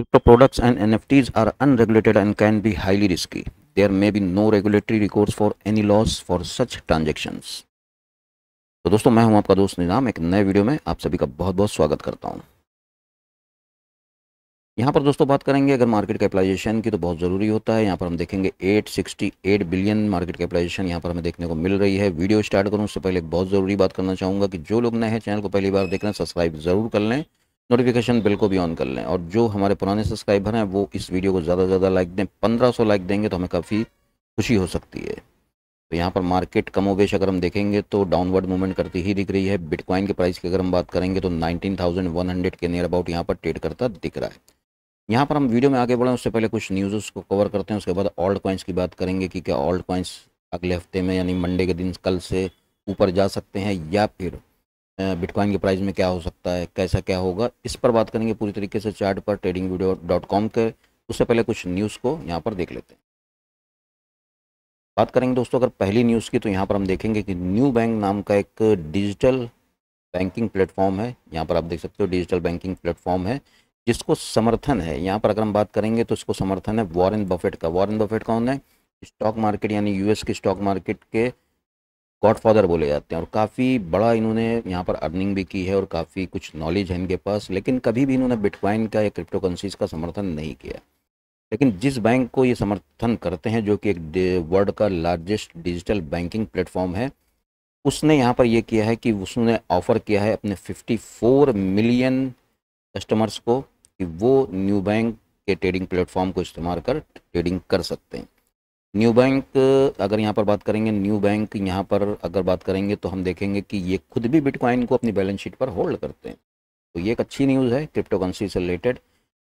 Crypto products and NFTs are unregulated and can be highly risky. There may be no regulatory recourse for any loss for such transactions. तो दोस्तों मैं हूं आपका दोस्त निजाम एक नए वीडियो में आप सभी का बहुत बहुत स्वागत करता हूं यहां पर दोस्तों बात करेंगे अगर मार्केट कैपिटलाइजेशन की तो बहुत ज़रूरी होता है यहां पर हम देखेंगे 868 बिलियन मार्केट कैपिटलाइजेशन यहां पर हमें देखने को मिल रही है वीडियो स्टार्ट करूं उससे पहले बहुत ज़रूरी बात करना चाहूँगा कि जो लोग नए हैं चैनल को पहली बार देख रहे हैं सब्सक्राइब ज़रूर कर लें नोटिफिकेशन बिल को भी ऑन कर लें और जो हमारे पुराने सब्सक्राइबर हैं वो इस वीडियो को ज़्यादा से ज़्यादा लाइक दें पंद्रह सौ लाइक देंगे तो हमें काफ़ी खुशी हो सकती है तो यहाँ पर मार्केट बेश अगर हम देखेंगे तो डाउनवर्ड मूवमेंट करती ही दिख रही है बिटकॉइन के प्राइस की अगर हम बात करेंगे तो हंड्रेड के नियर अबाउट यहाँ पर ट्रेड करता दिख रहा है यहाँ पर हम वीडियो में आगे बढ़ें उससे पहले कुछ न्यूज़ उसको कवर करते हैं उसके बाद ऑल्ड कॉइंस की बात करेंगे कि क्या ऑल्ड कॉइंस अगले हफ्ते में यानी मंडे के दिन कल से ऊपर जा सकते हैं या फिर बिटकॉइन के प्राइस में क्या हो सकता है कैसा क्या होगा इस पर बात करेंगे पूरी तरीके से चार्ट पर ट्रेडिंग वीडियो डॉट कॉम के उससे पहले कुछ न्यूज़ को यहाँ पर देख लेते हैं बात करेंगे दोस्तों अगर पहली न्यूज़ की तो यहाँ पर हम देखेंगे कि न्यू बैंक नाम का एक डिजिटल बैंकिंग प्लेटफॉर्म है यहाँ पर आप देख सकते हो डिजिटल बैंकिंग प्लेटफॉर्म है जिसको समर्थन है यहाँ पर अगर हम बात करेंगे तो इसको समर्थन है वॉरेन बफेट का वॉरेन बफेट कौन है स्टॉक मार्केट यानी यूएस के स्टॉक मार्केट के गॉडफादर बोले जाते हैं और काफ़ी बड़ा इन्होंने यहाँ पर अर्निंग भी की है और काफ़ी कुछ नॉलेज है इनके पास लेकिन कभी भी इन्होंने बिटकॉइन का या क्रिप्टो करेंसीज का समर्थन नहीं किया लेकिन जिस बैंक को ये समर्थन करते हैं जो कि एक वर्ल्ड का लार्जेस्ट डिजिटल बैंकिंग प्लेटफॉर्म है उसने यहाँ पर यह किया है कि उसने ऑफ़र किया है अपने 54 मिलियन कस्टमर्स को कि वो न्यू बैंक के ट्रेडिंग प्लेटफॉर्म को इस्तेमाल कर ट्रेडिंग कर सकते हैं न्यू बैंक अगर यहाँ पर बात करेंगे न्यू बैंक यहाँ पर अगर बात करेंगे तो हम देखेंगे कि ये खुद भी बिटकॉइन को अपनी बैलेंस शीट पर होल्ड करते हैं तो ये एक अच्छी न्यूज़ है क्रिप्टो करेंसी से रिलेटेड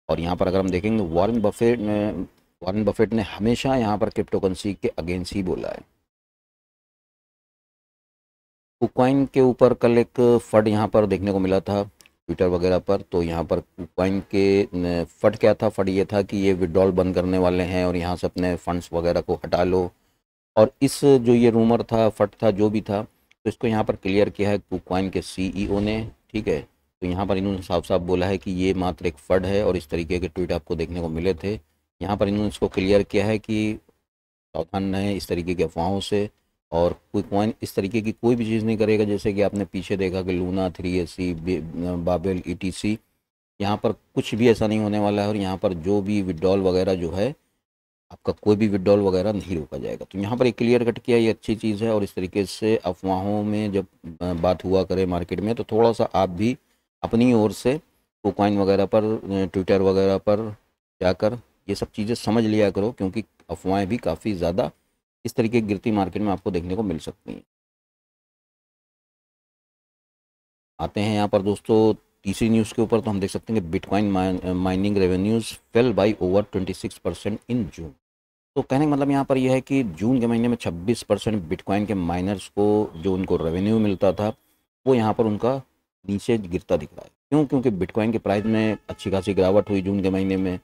और यहाँ पर अगर हम देखेंगे वारन बफेट ने वारन बफेट ने हमेशा यहाँ पर क्रिप्टो करेंसी के अगेंस्ट ही बोला है कुकॉइन के ऊपर कल एक फंड यहाँ पर देखने को मिला था ट्विटर वगैरह पर तो यहाँ पर कॉइन के फट क्या था फट ये था कि ये विड्रॉल बंद करने वाले हैं और यहाँ से अपने फंड्स वगैरह को हटा लो और इस जो ये रूमर था फट था जो भी था तो इसको यहाँ पर क्लियर किया है कुकॉइन के सीईओ e ने ठीक है तो यहाँ पर इन्होंने साफ साफ बोला है कि ये मात्र एक फड है और इस तरीके के ट्वीट आपको देखने को मिले थे यहाँ पर इन्होंने इसको क्लियर किया है कि सावधान रहें इस तरीके की अफवाहों से और कोई कॉइन इस तरीके की कोई भी चीज़ नहीं करेगा जैसे कि आपने पीछे देखा कि Luna three A C Babel E T C यहाँ पर कुछ भी ऐसा नहीं होने वाला है और यहाँ पर जो भी विड्रॉल वगैरह जो है आपका कोई भी विड्रॉल वगैरह नहीं रोका जाएगा तो यहाँ पर एक क्लियर कट किया ये अच्छी चीज़ है और इस तरीके से अफवाहों में जब बात हुआ करे मार्केट में तो थोड़ा सा आप भी अपनी ओर से वो कॉइन वगैरह पर ट्विटर वगैरह पर जाकर ये सब चीज़ें समझ लिया करो क्योंकि अफवाहें भी काफ़ी ज़्यादा इस तरीके की गिरती मार्केट में आपको देखने को मिल सकती है आते हैं यहाँ पर दोस्तों तीसरी न्यूज़ के ऊपर तो हम देख सकते हैं कि bitcoin mining revenues fell by over six percent in June तो कहने का मतलब यहाँ पर यह है कि जून के महीने में 26 परसेंट बिटकॉइन के माइनर्स को जो उनको रेवेन्यू मिलता था वो यहाँ पर उनका नीचे गिरता दिख रहा है क्यों क्योंकि बिटकॉइन के प्राइस में अच्छी खासी गिरावट हुई जून के महीने में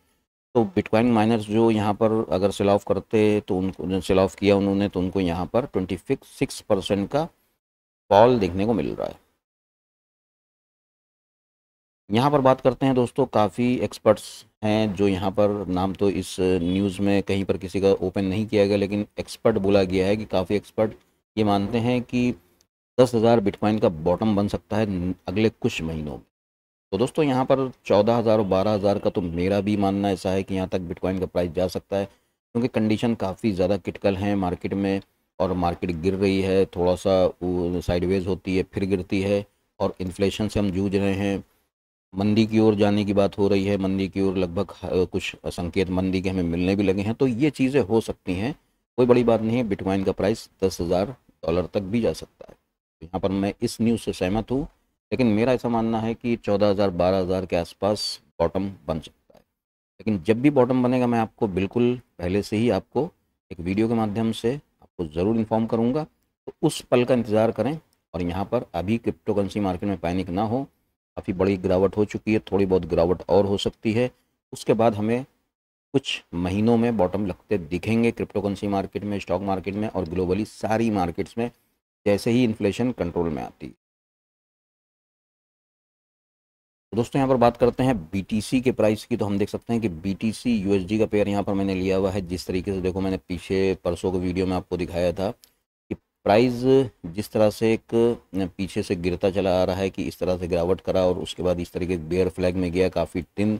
तो बिटकॉइन माइनर्स जो यहाँ पर अगर सेल ऑफ करते तो उनको सेल ऑफ किया उन्होंने तो उनको यहाँ पर ट्वेंटी सिक्स परसेंट का फॉल देखने को मिल रहा है यहाँ पर बात करते हैं दोस्तों काफ़ी एक्सपर्ट्स हैं जो यहाँ पर नाम तो इस न्यूज़ में कहीं पर किसी का ओपन नहीं किया गया लेकिन एक्सपर्ट बोला गया है कि काफ़ी एक्सपर्ट ये मानते हैं कि दस हज़ार बिटकॉइन का बॉटम बन सकता है अगले कुछ महीनों में तो दोस्तों यहाँ पर चौदह हज़ार और बारह हज़ार का तो मेरा भी मानना ऐसा है कि यहाँ तक बिटकॉइन का प्राइस जा सकता है क्योंकि कंडीशन काफ़ी ज़्यादा क्रिटिकल है मार्केट में और मार्केट गिर रही है थोड़ा सा साइडवेज होती है फिर गिरती है और इन्फ्लेशन से हम जूझ रहे हैं मंदी की ओर जाने की बात हो रही है मंदी की ओर लगभग कुछ संकेत मंदी के हमें मिलने भी लगे हैं तो ये चीज़ें हो सकती हैं कोई बड़ी बात नहीं है बिटकॉइन का प्राइस दस हज़ार डॉलर तक भी जा सकता है तो यहाँ पर मैं इस न्यूज़ से सहमत हूँ लेकिन मेरा ऐसा मानना है कि चौदह हज़ार बारह हज़ार के आसपास बॉटम बन सकता है लेकिन जब भी बॉटम बनेगा मैं आपको बिल्कुल पहले से ही आपको एक वीडियो के माध्यम से आपको ज़रूर इन्फॉर्म करूँगा तो उस पल का इंतज़ार करें और यहाँ पर अभी क्रिप्टो करेंसी मार्केट में पैनिक ना हो काफ़ी बड़ी गिरावट हो चुकी है थोड़ी बहुत गिरावट और हो सकती है उसके बाद हमें कुछ महीनों में बॉटम लगते दिखेंगे क्रिप्टोकरेंसी मार्केट में स्टॉक मार्केट में और ग्लोबली सारी मार्केट्स में जैसे ही इन्फ्लेशन कंट्रोल में आती है दोस्तों यहाँ पर बात करते हैं BTC के प्राइस की तो हम देख सकते हैं कि BTC USD का पेयर यहाँ पर मैंने लिया हुआ है जिस तरीके से देखो मैंने पीछे परसों के वीडियो में आपको दिखाया था कि प्राइस जिस तरह से एक पीछे से गिरता चला आ रहा है कि इस तरह से गिरावट करा और उसके बाद इस तरीके बेयर फ्लैग में गया काफ़ी दिन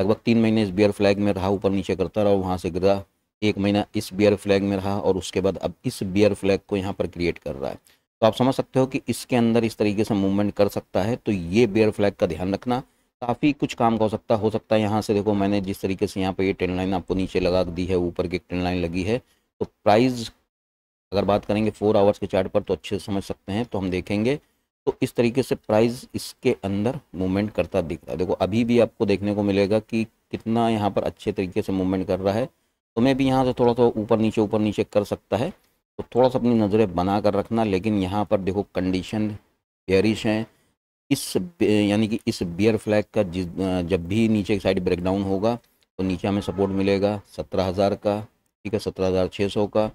लगभग तीन महीने इस बेयर फ्लैग में रहा ऊपर नीचे करता रहा वहाँ से गिरा एक महीना इस बेयर फ्लैग में रहा और उसके बाद अब इस बेयर फ्लैग को यहाँ पर क्रिएट कर रहा है तो आप समझ सकते हो कि इसके अंदर इस तरीके से मूवमेंट कर सकता है तो ये बेयर फ्लैग का ध्यान रखना काफ़ी कुछ काम का हो सकता हो सकता है यहाँ से देखो मैंने जिस तरीके से यहाँ पर ये ट्रेन लाइन आपको नीचे लगा दी है ऊपर की ट्रेन लाइन लगी है तो प्राइस अगर बात करेंगे फोर आवर्स के चार्ट पर तो अच्छे से समझ सकते हैं तो हम देखेंगे तो इस तरीके से प्राइस इसके अंदर मूवमेंट करता दिख रहा है देखो अभी भी आपको देखने को मिलेगा कि कितना यहाँ पर अच्छे तरीके से मूवमेंट कर रहा है तो मैं भी यहाँ से थोड़ा सा ऊपर नीचे ऊपर नीचे कर सकता है तो थोड़ा सा अपनी नज़रें बना कर रखना लेकिन यहाँ पर देखो कंडीशन बेयरिश हैं इस यानी कि इस बियर फ्लैग का जिस जब भी नीचे की साइड ब्रेकडाउन होगा तो नीचे हमें सपोर्ट मिलेगा सत्रह हज़ार का ठीक है सत्रह हज़ार छः सौ का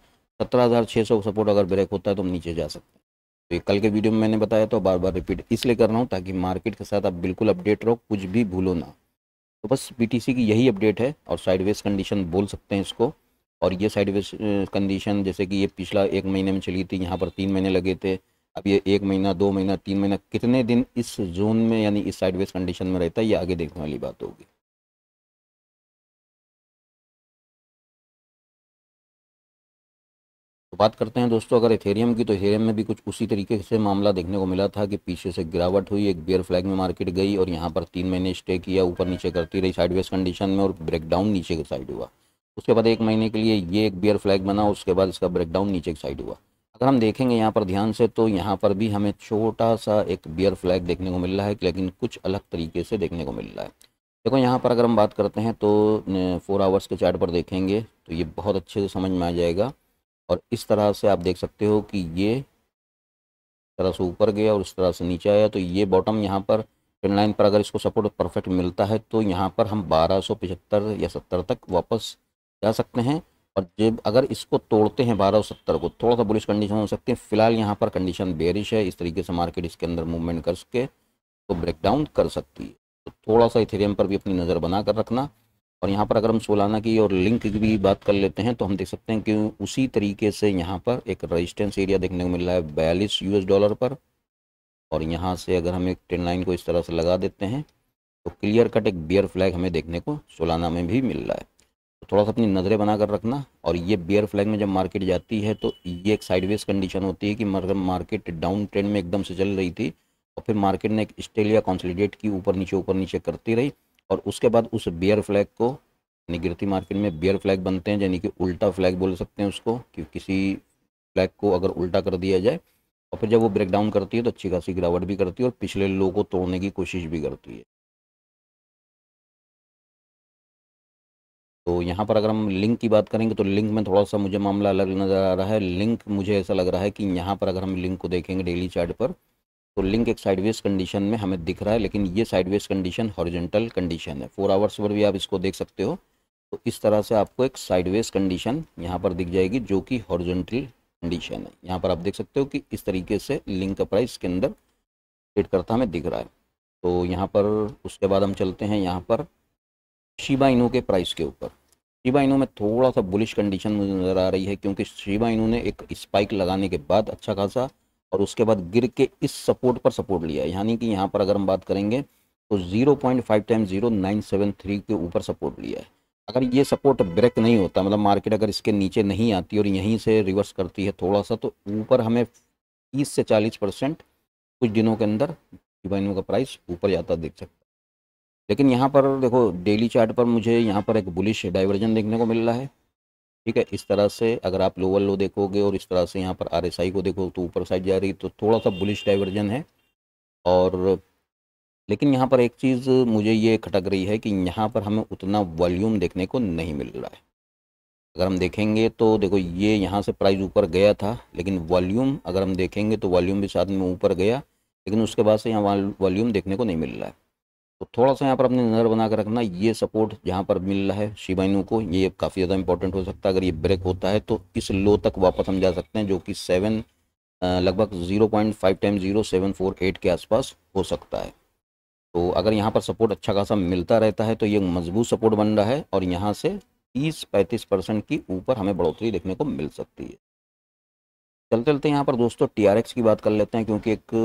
सत्रह हज़ार छः सौ सपोर्ट अगर ब्रेक होता है तो हम नीचे जा सकते हैं तो ये कल के वीडियो में मैंने बताया तो बार बार रिपीट इसलिए कर रहा हूँ ताकि मार्केट के साथ आप बिल्कुल अपडेट रहो कुछ भी भूलो ना तो बस पीटीसी की यही अपडेट है और साइडवेज कंडीशन बोल सकते हैं इसको और ये साइड कंडीशन जैसे कि ये पिछला एक महीने में चली थी यहाँ पर तीन महीने लगे थे अब ये एक महीना दो महीना तीन महीना कितने दिन इस जोन में यानी इस साइडवेज कंडीशन में रहता है ये आगे देखने वाली बात होगी तो बात करते हैं दोस्तों अगर एथेरियम की तो एथेरियम में भी कुछ उसी तरीके से मामला देखने को मिला था कि पीछे से गिरावट हुई एक बियर फ्लैग में मार्केट गई और यहाँ पर तीन महीने स्टे किया ऊपर नीचे करती रही साइडवेज कंडीशन में और ब्रेकडाउन नीचे की साइड हुआ उसके बाद एक महीने के लिए ये एक बियर फ्लैग बना उसके बाद इसका ब्रेकडाउन नीचे की साइड हुआ अगर हम देखेंगे यहाँ पर ध्यान से तो यहाँ पर भी हमें छोटा सा एक बियर फ्लैग देखने को मिल रहा है लेकिन कुछ अलग तरीके से देखने को मिल रहा है देखो यहाँ पर अगर हम बात करते हैं तो फोर आवर्स के चार्ट पर देखेंगे तो ये बहुत अच्छे से समझ में आ जाएगा और इस तरह से आप देख सकते हो कि ये तरह से ऊपर गया और इस तरह से नीचे आया तो ये बॉटम यहाँ पर ट्रेंड लाइन पर अगर इसको सपोर्ट परफेक्ट मिलता है तो यहाँ पर हम बारह या सत्तर तक वापस जा सकते हैं और जब अगर इसको तोड़ते हैं बारह सत्तर को थोड़ा सा बुलिश कंडीशन हो सकते हैं फिलहाल यहाँ पर कंडीशन बेरिश है इस तरीके से मार्केट इसके अंदर मूवमेंट कर सके तो ब्रेकडाउन कर सकती है तो थोड़ा सा इथेरियम पर भी अपनी नज़र बना कर रखना और यहाँ पर अगर हम सोलाना की और लिंक की भी बात कर लेते हैं तो हम देख सकते हैं कि उसी तरीके से यहाँ पर एक रजिस्टेंस एरिया देखने को मिल रहा है बयालीस यूएस डॉलर पर और यहाँ से अगर हम एक ट्रेन लाइन को इस तरह से लगा देते हैं तो क्लियर कट एक बियर फ्लैग हमें देखने को सोलाना में भी मिल रहा है तो थोड़ा सा अपनी नज़रें बना कर रखना और ये बियर फ्लैग में जब मार्केट जाती है तो ये एक साइडवेज कंडीशन होती है कि मार्केट डाउन ट्रेंड में एकदम से चल रही थी और फिर मार्केट ने एक स्टेलिया कॉन्सलीडेट की ऊपर नीचे ऊपर नीचे करती रही और उसके बाद उस बियर फ्लैग को यानी गिरती मार्केट में बियर फ्लैग बनते हैं यानी कि उल्टा फ्लैग बोल सकते हैं उसको कि किसी फ्लैग को अगर उल्टा कर दिया जाए और फिर जब वो ब्रेकडाउन करती है तो अच्छी खासी गिरावट भी करती है और पिछले लोगों को तोड़ने की कोशिश भी करती है तो यहाँ पर अगर हम लिंक की बात करेंगे तो लिंक में थोड़ा सा मुझे मामला अलग नज़र आ रहा है लिंक मुझे ऐसा लग रहा है कि यहाँ पर अगर हम लिंक को देखेंगे डेली चार्ट पर तो लिंक एक साइडवेज कंडीशन में हमें दिख रहा है लेकिन ये साइडवेज कंडीशन हॉरिजेंटल कंडीशन है फोर आवर्स पर भी आप इसको देख सकते हो तो इस तरह से आपको एक साइडवेज कंडीशन यहाँ पर दिख जाएगी जो कि हॉरिजेंटल कंडीशन है यहाँ पर आप देख सकते हो कि इस तरीके से लिंक का प्राइस के अंदर ट्रेड करता हमें दिख रहा है तो यहाँ पर उसके बाद हम चलते हैं यहाँ पर शिबाइनो के प्राइस के ऊपर शिवा इनू में थोड़ा सा बुलिश कंडीशन मुझे नज़र आ रही है क्योंकि शिवा इनू ने एक स्पाइक लगाने के बाद अच्छा खासा और उसके बाद गिर के इस सपोर्ट पर सपोर्ट लिया यानी कि यहाँ पर अगर हम बात करेंगे तो फाइव टाइम थ्री के ऊपर सपोर्ट लिया है अगर ये सपोर्ट ब्रेक नहीं होता मतलब मार्केट अगर इसके नीचे नहीं आती और यहीं से रिवर्स करती है थोड़ा सा तो ऊपर हमें तीस से चालीस परसेंट कुछ दिनों के अंदर शिबाइनू का प्राइस ऊपर जाता देख सकते लेकिन यहाँ पर देखो डेली चार्ट पर मुझे यहाँ पर एक बुलिश डाइवर्जन देखने को मिल रहा है ठीक है इस तरह से अगर आप लोअर लो देखोगे और इस तरह से यहाँ पर आर को देखो तो ऊपर साइड जा रही है तो थोड़ा सा बुलिश डाइवर्जन है और लेकिन यहाँ पर एक चीज़ मुझे ये खटक रही है कि यहाँ पर हमें उतना वॉल्यूम देखने को नहीं मिल रहा है अगर हम देखेंगे तो देखो ये यहाँ से प्राइस ऊपर गया था लेकिन वॉल्यूम अगर हम देखेंगे तो वॉल्यूम भी साथ में ऊपर गया लेकिन उसके बाद से यहाँ वॉल्यूम देखने को नहीं मिल रहा है तो थोड़ा सा यहाँ पर अपनी नज़र बना कर रखना ये सपोर्ट जहाँ पर मिल रहा है शिवाइनू को ये काफ़ी ज़्यादा इंपॉर्टेंट हो सकता है अगर ये ब्रेक होता है तो इस लो तक वापस हम जा सकते हैं जो कि सेवन लगभग zero point five time zero seven four eight के आसपास हो सकता है तो अगर यहाँ पर सपोर्ट अच्छा खासा मिलता रहता है तो ये मजबूत सपोर्ट बन रहा है और यहाँ से तीस पैंतीस परसेंट की ऊपर हमें बढ़ोतरी देखने को मिल सकती है चलते चलते यहाँ पर दोस्तों टी की बात कर लेते हैं क्योंकि एक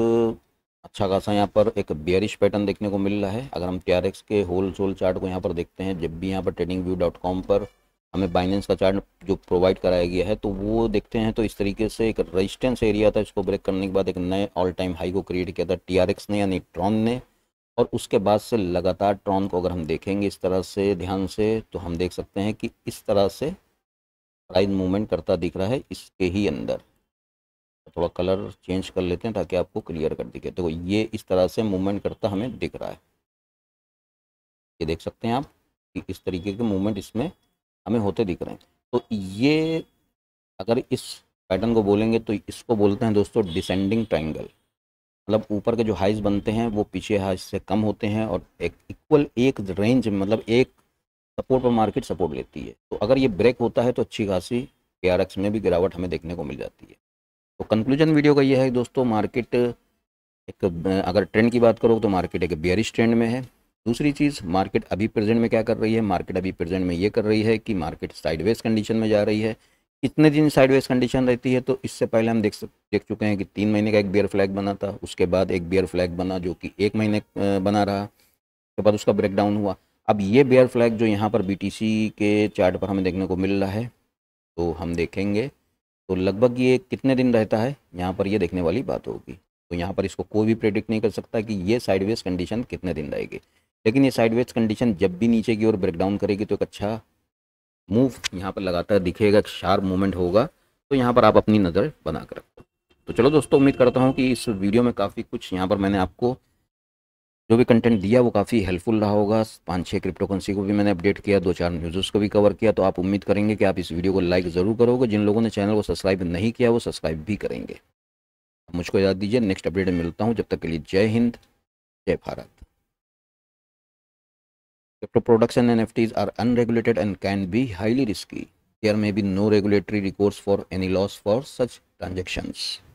अच्छा खासा यहाँ पर एक बियरिश पैटर्न देखने को मिल रहा है अगर हम टी के होल सोल चार्ट को यहाँ पर देखते हैं जब भी यहाँ पर ट्रेडिंग व्यू डॉट कॉम पर हमें बाइनेंस का चार्ट जो प्रोवाइड कराया गया है तो वो देखते हैं तो इस तरीके से एक रेजिस्टेंस एरिया था इसको ब्रेक करने के बाद एक नए ऑल टाइम हाई को क्रिएट किया था टी ने यानी ट्रॉन ने और उसके बाद से लगातार ट्रॉन को अगर हम देखेंगे इस तरह से ध्यान से तो हम देख सकते हैं कि इस तरह से प्राइज मूवमेंट करता दिख रहा है इसके ही अंदर थोड़ा कलर चेंज कर लेते हैं ताकि आपको क्लियर कर दिखे देखो तो ये इस तरह से मूवमेंट करता हमें दिख रहा है ये देख सकते हैं आप कि इस तरीके के मूवमेंट इसमें हमें होते दिख रहे हैं तो ये अगर इस पैटर्न को बोलेंगे तो इसको बोलते हैं दोस्तों डिसेंडिंग ट्राइंगल मतलब ऊपर के जो हाइज बनते हैं वो पीछे हाइज से कम होते हैं और एक इक्वल एक रेंज मतलब एक सपोर्ट पर मार्केट सपोर्ट लेती है तो अगर ये ब्रेक होता है तो अच्छी खासी के में भी गिरावट हमें देखने को मिल जाती है तो कंक्लूजन वीडियो का ये है दोस्तों मार्केट एक अगर ट्रेंड की बात करो तो मार्केट एक बियरिश ट्रेंड में है दूसरी चीज़ मार्केट अभी प्रेजेंट में क्या कर रही है मार्केट अभी प्रेजेंट में ये कर रही है कि मार्केट साइडवेज कंडीशन में जा रही है कितने दिन साइडवेज कंडीशन रहती है तो इससे पहले हम देख सक देख चुके हैं कि तीन महीने का एक बियर फ्लैग बना था उसके बाद एक बियर फ्लैग बना जो कि एक महीने बना रहा उसके बाद उसका ब्रेकडाउन हुआ अब ये बियर फ्लैग जो यहाँ पर बी के चार्ट पर हमें देखने को मिल रहा है तो हम देखेंगे तो लगभग ये कितने दिन रहता है यहाँ पर ये देखने वाली बात होगी तो यहाँ पर इसको कोई भी प्रेडिक्ट नहीं कर सकता कि ये साइडवेज कंडीशन कितने दिन रहेगी लेकिन ये साइडवेज कंडीशन जब भी नीचे की ओर ब्रेकडाउन करेगी तो एक अच्छा मूव यहाँ पर लगातार दिखेगा एक शार्प मूवमेंट होगा तो यहाँ पर आप अपनी नज़र बना कर रखो तो चलो दोस्तों उम्मीद करता हूँ कि इस वीडियो में काफ़ी कुछ यहाँ पर मैंने आपको जो भी कंटेंट दिया वो काफ़ी हेल्पफुल रहा होगा पाँच छः क्रिप्टोकरेंसी को भी मैंने अपडेट किया दो चार न्यूज़ को भी कवर किया तो आप उम्मीद करेंगे कि आप इस वीडियो को लाइक ज़रूर करोगे जिन लोगों ने चैनल को सब्सक्राइब नहीं किया वो सब्सक्राइब भी करेंगे मुझको याद दीजिए नेक्स्ट अपडेट मिलता हूँ जब तक के लिए Jai Hind Jai Bharat production N F Ts are unregulated and can be highly risky there may be no regulatory recourse for any loss for such transactions